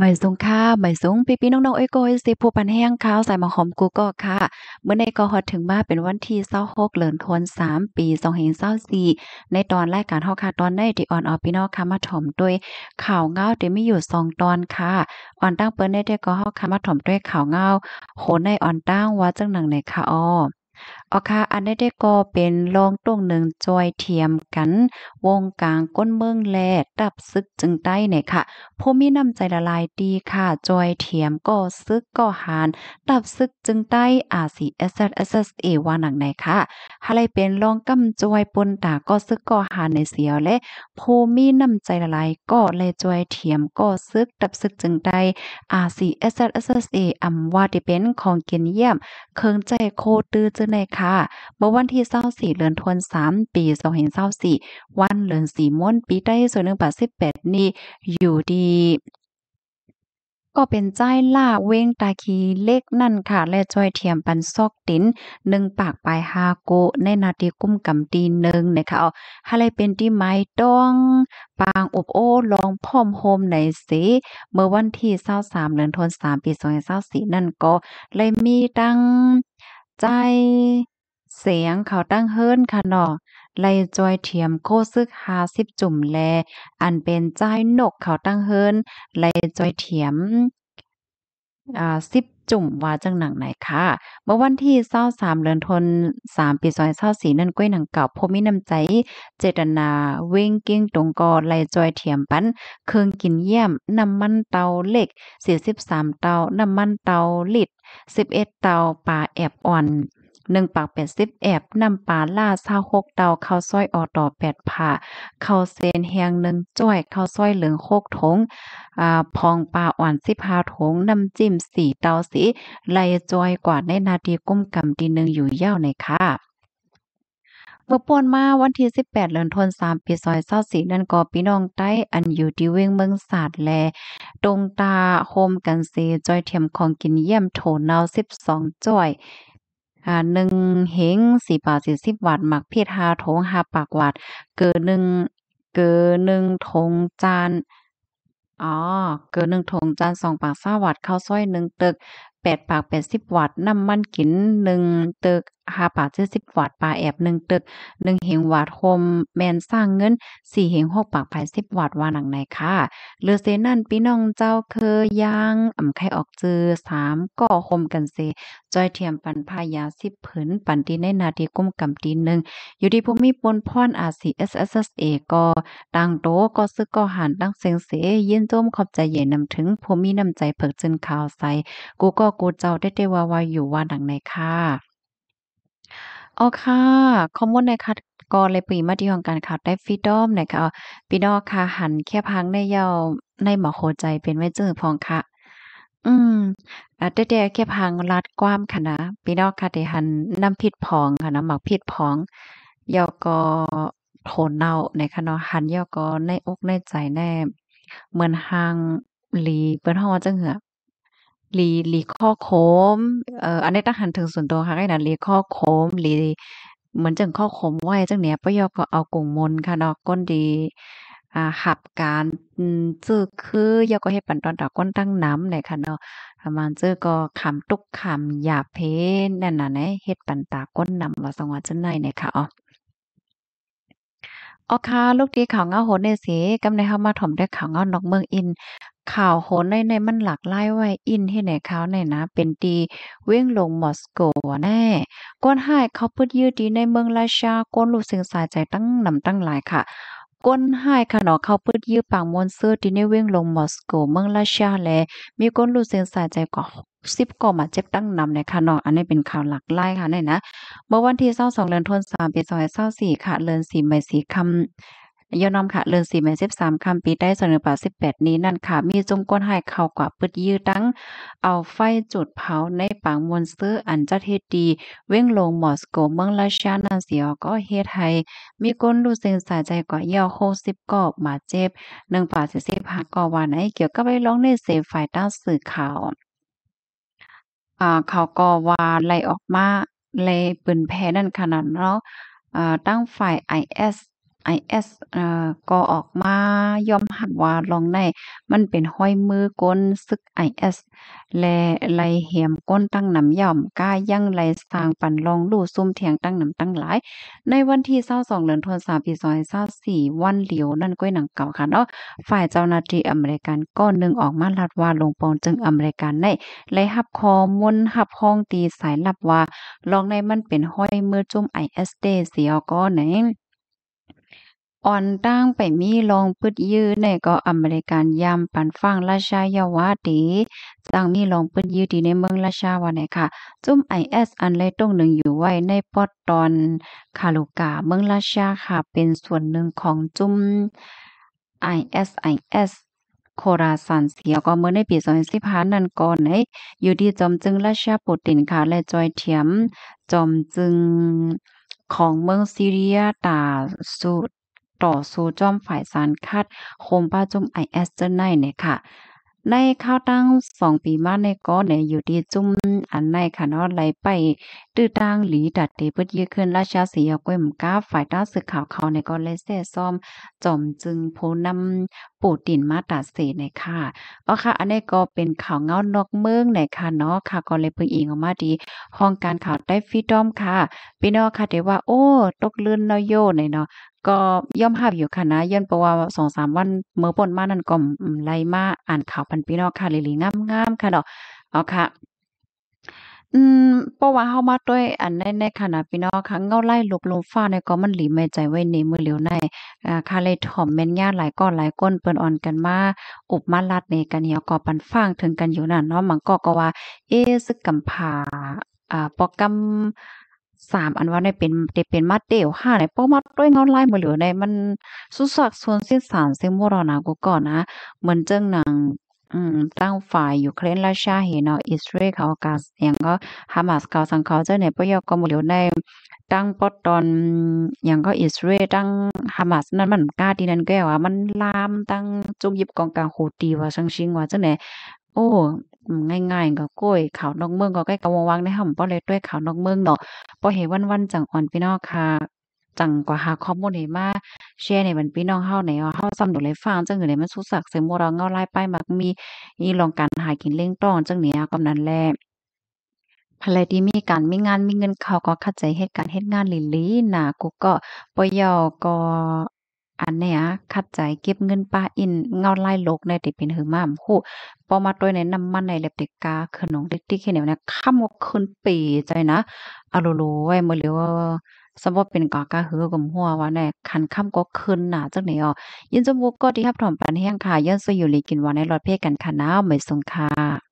หม่สงค่าหม่สงปีนพี่น้องเอ้ยโกยสิผู้ปันแห้งข้าวใส่มาหอมกูก็ค่ะ เมื่อในก็ฮอดถึงมาเป็นวันที่หกเหลือนคนมปีาสี่ในตอนแรกการทฮาค่ะตอนได้ที่อ่อนออพี่น้องค่ะมาถมด้วยข่าวเงาที่มีอยู่งตอนค่ะอ่อนตั้งเปิ้ลได้ที่ก็เฮอค่ะมาถมด้วยข่าวเงาโหในอ่อนตั้งว่าจังหนังในค่ะอ้ออค่ะอันนี้ได้ก็เป็นลองตรงหนึ่งจอยเทียมกัน วงกลางก้นเมืองแลดับซึกจึงได้เนี่ยค่ะผู้มีน้ำใจละลายดีค่ะ จอยเทียมก็ซึกก็หานดับซึกจึงได้อาสีเอสเอสเอสเอวาหนังไหนค่ะฮะไรเป็นลองกำจอยปนตาก็ซึกก็หานในเสียวและผู้มีน้ำใจละลายก็เลยจอยเทียมก็ซึกดับซึกจึงได้อาสีเอสเอสเอสเออำว่าที่เป็นของเกียนเยี่ยมเคิงใจโคตือจึงในค่ะค่ะเมื่อวันที่เส้าี่เดือนธันวามปีสงหนเ้าสี่วันเดือนสี่ม้วนปี ได้ ส่วนหนึ่งปสิบแปดนี่อยู่ดี ก็เป็นใจล่าเว้งตาคีเล็กนั่นค่ะ และจอยเทียมปันซอกตินหนึ่งปากปลายฮาโกในนาทีกุ้มกำตีหนึ่งนะคะเอาอะไรเป็นที่ไม้ต้องปางอบโอ้ลองพอมโฮมในสีเมื่อวันที่เศร้าสามเดือนธันวามปีสองนเศร้าสี่นั่นก็ เลยมีตั้งใจเสียงเขาตั้งเฮิรนค่ะเนาะไล่จอยเทียมโคซึกหาสิบจุ่มแล อันเป็นจ้ายนกเขาตั้งเฮิรนไล่จอยเทียม อ่าสิบจุ่มว่าจังหนังไหนค่ะเมื่อวันที่เศร้าสามเดือนทนสามปีซอยเศร้าสีนั่นก้อยหนังเก่าพมีน้ำใจเจตนาเว่งเก้งตรงกอไลจอยเถียมปันเครื่องกินเยี่ยมน้ำมันเตาเหล็กสี่สิบสามเตาน้ำมันเตาลิดสิบเอ็ดเตาป่าแอบอ่อนหนึ่งปากแปดสิบแอบนำปลาล่าเศร้าหกเตาเข้าซ้อยออต่อแปดผ่าเข้าเซนแหงหนึ่งจ้อยเข้าซ้อยเหลืองโคกถงอ่าพองปลาอ่อนสิบพาถงน้ำจิ้มสี่เตาสีไลจอย กว่า ในนาทีก้มกำดีหนึ่งอยู่เย่าในค่ะเมื่อป่วนมาวันที่ 18เดือนธันวาคมปีซอยเศร้าสีนั่นก็พี่น้อง ใต้อันอยู่ที่เวงเมืองศาสตร์แล ตรงตาโฮมกันเซจอยเทียมของกินเยี่ยมโถนาว12จ้อยอ่าหนึ่งเหงสี่บาทสี่สิบวัตหมักเพียทหาถงหาปากวัดเกินหนึ่งเกินหนึ่งถงจานอ๋อเกินหนึ่งถงจานสองปากสาวัดข้าวซอยหนึ่งตึกแปดปากแปดสิบวัตน้ำมันกินหนึ่งตึกหาปาาเจ็ดสิบวาดปลาแอบหนึ่งตึกหนึ่งเหงวาดโคม แมนสร้างเงินสี่เหงหกปากภายสิบวาดว่าหนังในค่ะเลือเซนั่นพี่น้องเจ้าเคยยางอ่ำไข่ออกเจอสามก่อคมกันเซจอยเทียมปันพายาสิบผืน ปันตีในนาทีกุ้มกำตีหนึ่งอยู่ที่ภูมิปนพรอาซีเอสเอสเอกเอก็ดังโตก็ซึกก็หันดังเซงเสยินโจมขอบใจเย็นนำถึงภูมินำใจเผิกจนข่าวใสกูก็กูเจ้าได้ได้ว่าวาอยู่ว่าหนังในค่ะอ๋อค่ะคอมมอนในคัดกรเลยปีมาที่ของการข่าวได้ฟีดอมน่ยค่ะปีนอค่ะหันแค่พังในเยาวในหมอโคใจเป็นไว้เจอพองค่ะ อืมอ่ะเด็แค่พังรัดกว้ามค่ะนะปีนอค่ะได้หันน้ำพิษพองค่ะนะหมักพิษพองยาก็โผล่เน่าในค่ะเนาะ หันยาก็ในอกในใจแน่ เหมือนหางหลีเปิ้นฮอจังเหือลีลีข้อโค้มเอ่อ อันนี้ตั้งหันถึงส่วนตัวค่ะไอ้นั่นลีข้อโค้มลีเหมือนจังข้อโค้มไว้จังเนี้ยปยอก็เอากลุ่มมนค่ะเนาะก้นดีอ่าหับการจื้อคือยอก็ให้ปันตอนดอกก้นตั้งน้ำเลยค่ะเนาะ ประมาณจื้อก็ขำตุกขำหยาเพนนั่นน่ะนะเฮ็ดปันตาก้นนำว่าสงวนจังไหนเนี่ยค่ะอ๋อออค่ะลูกดีข่าวเงาโหนในยสกำในเฮามาถ่อมได้ข่าวเงานอกเมืองอินข่าวโหนในในมันหลักไล่ไว้ อินที่ไหนเขาในนะ เป็นตีเว้งลงมอสโกแน่ก้นห้ เขาพูดยืดดีในเมืองราชาก้นรู้สึงสายใจตั้งนำตั้งหลายค่ะก้นห้ขนาเขาพืดยืดปางมวนเสื้อที่ในเว้งลงมอสโกเมืองราชาแลมีก้นรู้สึงสายใจกว่าสิบก่อมาเจ็บตั้งนำในค่ะนออันนี้เป็นข่าวหลักไล่ค่ะเนี่ยนะเมื่อวันที่เศร้าสองเดือนทนสามปีซอยัเศร้าสี่ค่ะเลือนสี่ใบสีคำย้อนนอมค่ะเลือนสี่เมสิบสามคำปีได้ส่วนหนึ่งป่าสิบแปดนี้ นั่นค่ะ มีจงก้นหายเข่ากว่าปืดยื้อตั้งเอาไฟจุดเผาในปางมวลซื้ออันจัดเฮดีเว้งลงมอสโกเมืองราชา นันเสียก็เฮไทย มีก้นดูเซงสายใจกว่าเยาโคสิบกอบมาเจ็บหนึ่งป่าสิบสิบหักกว่าไหนเกี่ยวกับไปร้องในเสฟไฟต้าสื่อข่าวอ่าเขาก็ว่าไล่ออกมาเลยปืนแพ้นั่นขนาดเนาะตั้งฝ่ายอส IS เอ่อก็ออกมายอมหับว่า ลองในมันเป็นห้อยมือก้นซึก IS และไหลเหีมก้นตั้งหนำย่อมก้ายั่งไหลสร้างปั่นลองลู่ซุ่มเถียงตั้งหนำตั้งหลายในวันที่22เดือนธันวาคมปี2024วันเหลียวนั่นก้อยหนังเก่าค่ะเนาะฝ่ายเจ้าหน้าที่อเมริกันก็นึงออกมาลัดว่าลงปองจึงอเมริกันในไหลหับคอมุนหับห้องตีสายลับว่าลองในมันเป็นห้อยมือจุ่ม IS เดเสียก็ไหนอ่อนตั้งไปมีลองปึดยื้อในก็อเมริกันยามปันฟังราชายาวาตีตังมีลองปึดยื้อีีในเมืองราชาวาเนี่ยค่ะ จุ้มไอเอสอันเลยตรงหนึ่งอยู่ไว้ ในปอดตอนคาลูกาเมืองราชาค่ะ เป็นส่วนหนึ่งของจุ้มไไออเสอเอสโคราสันเสียก็เมื่อในปีสองพันั่นก่อนในอยู่ดีจอมจึงราชาโปตินค่ะ และจอยเทียมจอมจึงของเมืองซีเรียตาสุต่อสู้จอมฝ่ายสารคัด โคมป้าจุมไอเอสเจอไนเนี่ยค่ะ ในข้าวตั้งสองปีมาในก็ในอยู่ดีจุ่มอันในค่ะเนาะไหลไปตื้อตั้งหลีดัดเตเพิดยื้อขึ้นราชาสียก้วยมก้าฝ่ายต้าสึกข่าวเขาในก็เลยเสซ่อม จอมจึงโพนำปูดินมาตัดเศษในค่ะก็ค่ะ อันนี้ก็เป็นข่าวเงานอกเมืองในค่ะ เนาะค่ะก็เลยเพิ่งอิงออกมาดีห้องการข่าวได้ฟีดอมค่ะพี่น้องค่ะเดี๋ยวว่าโอ้ ตกลื่นนโยในเนาะก็ย่อมหับอยู่ค่ะนะย้อนเพราะว่าสองสามวันเมื่อปนมานั่นก็ไล่มาอ่านข่าวพันพี่นอกค่ะลีลีงามๆค่ะดอกเอาค่ะ อืมเพราะว่าเฮามาด้วยอันในในขณะพี่น้องค่ะเงาไล่ลุกลมฟ้าในก็มันหลีไม่ใจไว้ในมือเหลียวในอ่าคาเลยถ่อมแม่นย่าหลายก้อนหลายก้นเปิ้นอ่อนกันมาอบมาลัดในกันเหี่ยวก็ปันฟางถึงกันอยู่นั่นเนาะมันก็ก็ว่า เอ๊ะซึกกำผาอ่าปอกกำสามอันว่าในเป็นเด็เป็นมัดเดี่ยวห้าในป้อมัดด้วยเงาล่มาเหลือใน มันสุสักส่วนสิ้นสารเซมูวรอนากูก่อนนะเหมือนเจ้งหนัง อืมตั้งฝ่ายอยู่เครนราชาเฮนออิสราเอลเขากาสอย่างก็ฮามาสเขาสังเขาเจ้าในปยกมืเหลือใน ตั้งปอตอนอย่างก็อิสราเอลตั้งฮามาสนั้นมันกล้าดีนั่นแก้ว่ะมันลามตั้งจุ่มยิบกองกลางโหตีว่าชังชิงว่าเจ้าี่นโอ้ง่ายๆก็ก้วยข่าวนอกเมืองก็ใกล้กะวงวังในห่อมป้อเลยด้วยข่าวนอกเมืองเนาะป้อเหว็นวันๆ จังอ่อนพี่น้องค่ะจังกว่าหาข้อมูลให้มาแชร์ในบรรพี่น้องเฮาในเฮาซ้ำดูเลยฟังจังหือในมันสุสักเสมอเราเงาไล่ไปมักมีอีลองการหากินเล่งต้องจังเหนือกำนั้นแลภรรยดีมีการมีงานมีเงินเขาก็เข้าใจเหตุการณ์เหตุงานลิลีน่ะกูก็ปยอก็อันเนี้ยคัดใจเก็บเงินป้าอินเงาไล่ลกในติเป็นหือมามคู่พอมาตัวในน้ำมันในเล็บติกา ขนมติ๊กติ๊กเนี่ยนะข้ามกขึ้นปีใจนะอารูณไว้เมื่อเร็วสมบูรเป็นกอกาหอกมหัวว่าแน่ันข้ามก็ขึ้นหนาจังเหนอ้อยินจมูกก็ที่ครับถอมปันแห้งค่ะย่นสอยู่ลีกินวันในรถเพ่กันค่ะน้าไม่สงค่ะ